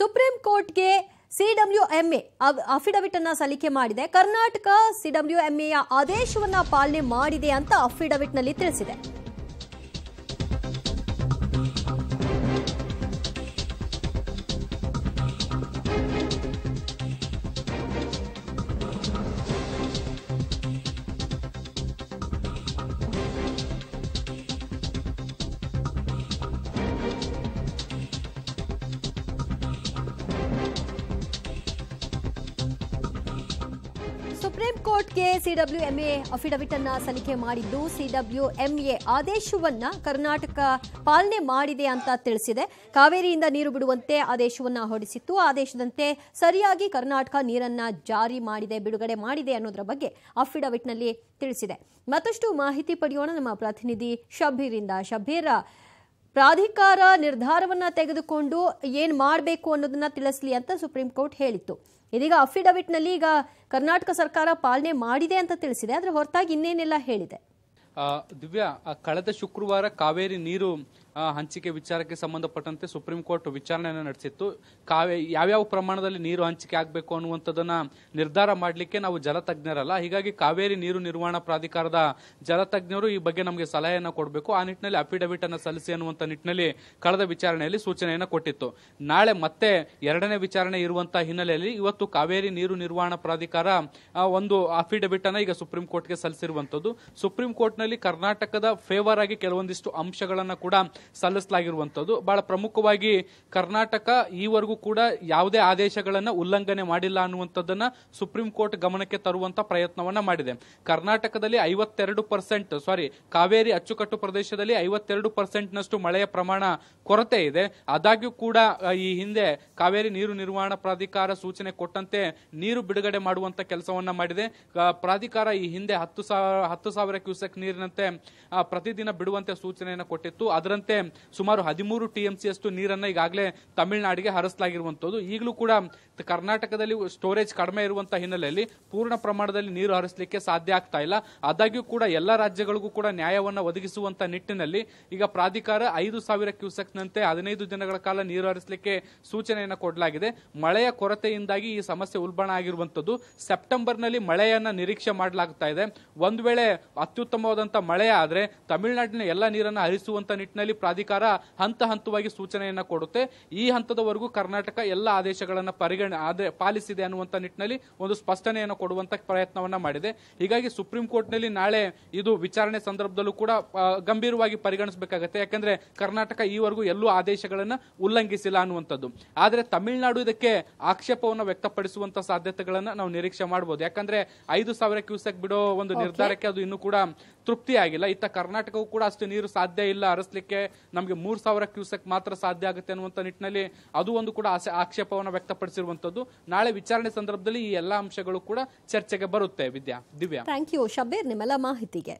supreme ಕೋರ್ಟ್ಗೆ CW M A affidavit ಅನ್ನ ಸಲ್ಲಿಕೆ ಮಾಡಿದೆ ಕರ್ನಾಟಕ ಸಿಡಬ್ಲ್ಯೂಎಂಎ ಡಬ್ಲ್ಯೂ ಎಯ ಆದೇಶವನ್ನ ಪಾಲನೆ ಮಾಡಿದೆ ಅಂತ ಅಫಿಡವಿಟ್ನಲ್ಲಿ ತಿಳಿಸಿದೆ ಸುಪ್ರೀಂ ಕೋರ್ಟ್ಗೆ ಸಿಡಬ್ಲ್ಯೂಎಂಎ ಅಫಿಡವಿಟ್ ಅನ್ನ ಸಲ್ಲಿಕೆ ಮಾಡಿದ್ದು ಸಿಡಬ್ಲ್ಯೂಎಂಎ ಆದೇಶವನ್ನ ಕರ್ನಾಟಕ ಪಾಲನೆ ಮಾಡಿದೆ ಅಂತ ತಿಳಿಸಿದೆ ಕಾವೇರಿಯಿಂದ ನೀರು ಬಿಡುವಂತೆ ಆದೇಶವನ್ನ ಹೊರಡಿಸಿತ್ತು ಆದೇಶದಂತೆ ಸರಿಯಾಗಿ ಕರ್ನಾಟಕ ನೀರನ್ನ ಜಾರಿ ಮಾಡಿದೆ ಬಿಡುಗಡೆ ಮಾಡಿದೆ ಅನ್ನೋದರ ಬಗ್ಗೆ ಅಫಿಡವಿಟ್ನಲ್ಲಿ ತಿಳಿಸಿದೆ ಮತ್ತಷ್ಟು ಮಾಹಿತಿ ಪಡೆಯೋಣ ನಮ್ಮ ಪ್ರತಿನಿಧಿ ಇಂದ ಶಬೀರ್ ಪ್ರಾಧಿಕಾರ ನಿರ್ಧಾರವನ್ನು ತೆಗೆದುಕೊಂಡು ಏನು ಮಾಡಬೇಕು ಅನ್ನೋದನ್ನ ತಿಳಿಸಲಿ ಅಂತ ಸುಪ್ರೀಂ ಕೋರ್ಟ್ ಹೇಳಿತ್ತು ಇದೀಗ ಅಫಿಡವಿಟ್ನಲ್ಲಿ ಈಗ ಕರ್ನಾಟಕ ಸರ್ಕಾರ ಪಾಲನೆ ಮಾಡಿದೆ ಅಂತ ತಿಳಿಸಿದೆ ಅದರ ಹೊರತಾಗಿ ಇನ್ನೇನೆಲ್ಲ ಹೇಳಿದೆ ದಿವ್ಯಾ ಕಳೆದ ಶುಕ್ರವಾರ ಕಾವೇರಿ ನೀರು ಹಂಚಿಕೆ ವಿಚಾರಕ್ಕೆ ಸಂಬಂಧಪಟ್ಟಂತೆ ಸುಪ್ರೀಂ ಕೋರ್ಟ್ ವಿಚಾರಣೆಯನ್ನು ನಡೆಸಿತ್ತು ಕಾವೇ ಯಾವ್ಯಾವ ಪ್ರಮಾಣದಲ್ಲಿ ನೀರು ಹಂಚಿಕೆ ಆಗಬೇಕು ಅನ್ನುವಂಥದ್ದನ್ನ ನಿರ್ಧಾರ ಮಾಡಲಿಕ್ಕೆ ನಾವು ಜಲತಜ್ಞರಲ್ಲ ಹೀಗಾಗಿ ಕಾವೇರಿ ನೀರು ನಿರ್ವಹಣಾ ಪ್ರಾಧಿಕಾರದ ಜಲತಜ್ಞರು ಈ ಬಗ್ಗೆ ನಮಗೆ ಸಲಹೆಯನ್ನು ಕೊಡಬೇಕು ಆ ನಿಟ್ಟಿನಲ್ಲಿ ಅಫಿಡವಿಟ್ ಅನ್ನು ಸಲ್ಲಿಸಿ ಅನ್ನುವಂಥ ನಿಟ್ಟಿನಲ್ಲಿ ಕಳೆದ ವಿಚಾರಣೆಯಲ್ಲಿ ಸೂಚನೆಯನ್ನು ಕೊಟ್ಟಿತ್ತು ನಾಳೆ ಮತ್ತೆ ಎರಡನೇ ವಿಚಾರಣೆ ಇರುವಂತಹ ಹಿನ್ನೆಲೆಯಲ್ಲಿ ಇವತ್ತು ಕಾವೇರಿ ನೀರು ನಿರ್ವಹಣಾ ಪ್ರಾಧಿಕಾರ ಒಂದು ಅಫಿಡವಿಟ್ ಅನ್ನ ಈಗ ಸುಪ್ರೀಂ ಕೋರ್ಟ್ಗೆ ಸಲ್ಲಿಸಿರುವಂತದ್ದು ಸುಪ್ರೀಂ ಕೋರ್ಟ್ನಲ್ಲಿ ಕರ್ನಾಟಕದ ಫೇವರ್ ಆಗಿ ಕೆಲವೊಂದಿಷ್ಟು ಅಂಶಗಳನ್ನು ಕೂಡ ಸಲ್ಲಿಸಲಾಗಿರುವಂಥದ್ದು ಬಹಳ ಪ್ರಮುಖವಾಗಿ ಕರ್ನಾಟಕ ಈವರೆಗೂ ಕೂಡ ಯಾವುದೇ ಆದೇಶಗಳನ್ನು ಉಲ್ಲಂಘನೆ ಮಾಡಿಲ್ಲ ಅನ್ನುವಂಥದ್ದನ್ನ ಸುಪ್ರೀಂ ಕೋರ್ಟ್ ಗಮನಕ್ಕೆ ತರುವಂತ ಪ್ರಯತ್ನವನ್ನ ಮಾಡಿದೆ ಕರ್ನಾಟಕದಲ್ಲಿ ಐವತ್ತೆರಡು ಪರ್ಸೆಂಟ್ ಸಾರಿ ಕಾವೇರಿ ಅಚ್ಚುಕಟ್ಟು ಪ್ರದೇಶದಲ್ಲಿ ಐವತ್ತೆರಡು ಪರ್ಸೆಂಟ್ನಷ್ಟು ಮಳೆಯ ಪ್ರಮಾಣ ಕೊರತೆ ಇದೆ ಆದಾಗ್ಯೂ ಕೂಡ ಈ ಹಿಂದೆ ಕಾವೇರಿ ನೀರು ನಿರ್ವಹಣಾ ಪ್ರಾಧಿಕಾರ ಸೂಚನೆ ಕೊಟ್ಟಂತೆ ನೀರು ಬಿಡುಗಡೆ ಮಾಡುವಂತ ಕೆಲಸವನ್ನ ಮಾಡಿದೆ ಪ್ರಾಧಿಕಾರ ಈ ಹಿಂದೆ ಹತ್ತು ಸಾವಿರ ಹತ್ತು ಸಾವಿರ ಕ್ಯೂಸೆಕ್ ನೀರಿನಂತೆ ಪ್ರತಿದಿನ ಬಿಡುವಂತೆ ಸೂಚನೆಯನ್ನು ಕೊಟ್ಟಿತ್ತು ಅದರಂತೆ ಮತ್ತೆ ಸುಮಾರು ಹದಿಮೂರು ಅಷ್ಟು ನೀರನ್ನು ಈಗಾಗಲೇ ತಮಿಳುನಾಡಿಗೆ ಹರಿಸಲಾಗಿರುವಂತದ್ದು ಈಗಲೂ ಕೂಡ ಕರ್ನಾಟಕದಲ್ಲಿ ಸ್ಟೋರೇಜ್ ಕಡಿಮೆ ಇರುವಂತಹ ಹಿನ್ನೆಲೆಯಲ್ಲಿ ಪೂರ್ಣ ಪ್ರಮಾಣದಲ್ಲಿ ನೀರು ಹರಿಸಲಿಕ್ಕೆ ಸಾಧ್ಯ ಆಗ್ತಾ ಇಲ್ಲ ಆದಾಗ್ಯೂ ಕೂಡ ಎಲ್ಲ ರಾಜ್ಯಗಳಿಗೂ ಕೂಡ ನ್ಯಾಯವನ್ನು ಒದಗಿಸುವಂತ ನಿಟ್ಟಿನಲ್ಲಿ ಈಗ ಪ್ರಾಧಿಕಾರ ಐದು ಸಾವಿರ ಕ್ಯೂಸೆಕ್ನಂತೆ ಹದಿನೈದು ದಿನಗಳ ಕಾಲ ನೀರು ಹರಿಸಲಿಕ್ಕೆ ಸೂಚನೆಯನ್ನು ಕೊಡಲಾಗಿದೆ ಮಳೆಯ ಕೊರತೆಯಿಂದಾಗಿ ಈ ಸಮಸ್ಯೆ ಉಲ್ಬಣ ಆಗಿರುವಂತದ್ದು ಸೆಪ್ಟೆಂಬರ್ನಲ್ಲಿ ಮಳೆಯನ್ನ ನಿರೀಕ್ಷೆ ಮಾಡಲಾಗ್ತಾ ಇದೆ ಒಂದು ವೇಳೆ ಅತ್ಯುತ್ತಮವಾದಂತಹ ಮಳೆ ಆದರೆ ತಮಿಳುನಾಡಿನ ಎಲ್ಲ ನೀರನ್ನು ಹರಿಸುವಂತ ನಿಟ್ಟಿನಲ್ಲಿ ಪ್ರಾಧಿಕಾರ ಹಂತ ಹಂತವಾಗಿ ಸೂಚನೆಯನ್ನ ಕೊಡುತ್ತೆ ಈ ಹಂತದವರೆಗೂ ಕರ್ನಾಟಕ ಎಲ್ಲ ಆದೇಶಗಳನ್ನ ಪರಿಗಣ ಪಾಲಿಸಿದೆ ಅನ್ನುವಂಥ ನಿಟ್ಟಿನಲ್ಲಿ ಒಂದು ಸ್ಪಷ್ಟನೆಯನ್ನು ಕೊಡುವಂತ ಪ್ರಯತ್ನವನ್ನ ಮಾಡಿದೆ ಹೀಗಾಗಿ ಸುಪ್ರೀಂ ಕೋರ್ಟ್ನಲ್ಲಿ ನಾಳೆ ಇದು ವಿಚಾರಣೆ ಸಂದರ್ಭದಲ್ಲೂ ಕೂಡ ಗಂಭೀರವಾಗಿ ಪರಿಗಣಿಸಬೇಕಾಗತ್ತೆ ಯಾಕಂದ್ರೆ ಕರ್ನಾಟಕ ಈವರೆಗೂ ಎಲ್ಲೂ ಆದೇಶಗಳನ್ನ ಉಲ್ಲಂಘಿಸಿಲ್ಲ ಅನ್ನುವಂಥದ್ದು ಆದರೆ ತಮಿಳುನಾಡು ಇದಕ್ಕೆ ಆಕ್ಷೇಪವನ್ನು ವ್ಯಕ್ತಪಡಿಸುವಂತ ಸಾಧ್ಯತೆಗಳನ್ನು ನಾವು ನಿರೀಕ್ಷೆ ಮಾಡಬಹುದು ಯಾಕಂದ್ರೆ ಐದು ಸಾವಿರ ಕ್ಯೂಸೆಕ್ ಬಿಡೋ ಒಂದು ನಿರ್ಧಾರಕ್ಕೆ ಅದು ಇನ್ನೂ ಕೂಡ ತೃಪ್ತಿ ಆಗಿಲ್ಲ ಇತ್ತ ಕರ್ನಾಟಕವೂ ಕೂಡ ಅಷ್ಟು ನೀರು ಸಾಧ್ಯ ಇಲ್ಲ ಅರಸಲಿಕ್ಕೆ ನಮಗೆ ಮೂರು ಸಾವಿರ ಕ್ಯೂಸೆಕ್ ಮಾತ್ರ ಸಾಧ್ಯ ಆಗುತ್ತೆ ಅನ್ನುವಂಥ ನಿಟ್ಟಿನಲ್ಲಿ ಅದು ಒಂದು ಕೂಡ ಆಸೆ ಆಕ್ಷೇಪವನ್ನು ವ್ಯಕ್ತಪಡಿಸಿರುವಂಥದ್ದು ನಾಳೆ ವಿಚಾರಣೆ ಸಂದರ್ಭದಲ್ಲಿ ಈ ಎಲ್ಲಾ ಅಂಶಗಳು ಕೂಡ ಚರ್ಚೆಗೆ ಬರುತ್ತೆ ವಿದ್ಯಾ ದಿವ್ಯಾ ಥ್ಯಾಂಕ್ ಯು ಶಬೀರ್ ನಿಮ್ಮೆಲ್ಲ ಮಾಹಿತಿಗೆ